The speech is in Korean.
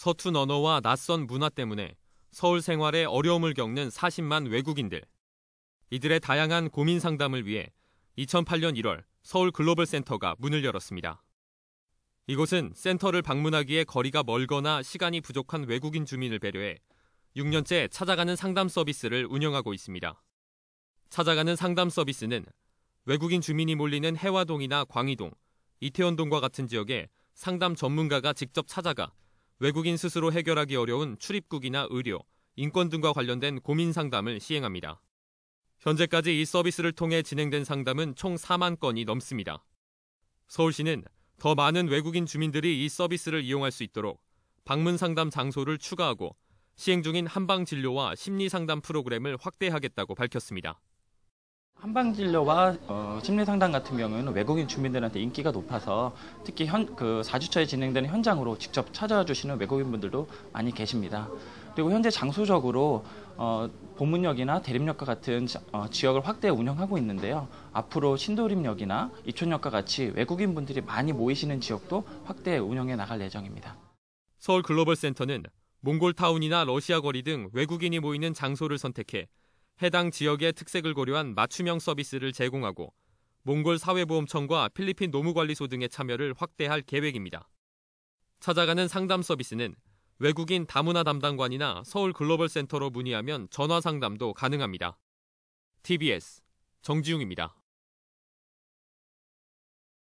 서툰 언어와 낯선 문화 때문에 서울 생활에 어려움을 겪는 40만 외국인들. 이들의 다양한 고민 상담을 위해 2008년 1월 서울 글로벌 센터가 문을 열었습니다. 이곳은 센터를 방문하기에 거리가 멀거나 시간이 부족한 외국인 주민을 배려해 6년째 찾아가는 상담 서비스를 운영하고 있습니다. 찾아가는 상담 서비스는 외국인 주민이 몰리는 해화동이나 광희동, 이태원동과 같은 지역에 상담 전문가가 직접 찾아가 외국인 스스로 해결하기 어려운 출입국이나 의료, 인권 등과 관련된 고민 상담을 시행합니다. 현재까지 이 서비스를 통해 진행된 상담은 총 4만 건이 넘습니다. 서울시는 더 많은 외국인 주민들이 이 서비스를 이용할 수 있도록 방문 상담 장소를 추가하고 시행 중인 한방 진료와 심리 상담 프로그램을 확대하겠다고 밝혔습니다. 한방진료와 어, 심리상담 같은 경우는 외국인 주민들한테 인기가 높아서 특히 현, 그 4주차에 진행되는 현장으로 직접 찾아 주시는 외국인분들도 많이 계십니다. 그리고 현재 장소적으로 어, 보문역이나 대림역과 같은 어, 지역을 확대 운영하고 있는데요. 앞으로 신도림역이나 이촌역과 같이 외국인분들이 많이 모이시는 지역도 확대 운영해 나갈 예정입니다. 서울 글로벌 센터는 몽골타운이나 러시아 거리 등 외국인이 모이는 장소를 선택해 해당 지역의 특색을 고려한 맞춤형 서비스를 제공하고 몽골 사회보험청과 필리핀 노무관리소 등의 참여를 확대할 계획입니다. 찾아가는 상담 서비스는 외국인 다문화 담당관이나 서울 글로벌 센터로 문의하면 전화 상담도 가능합니다. TBS 정지웅입니다.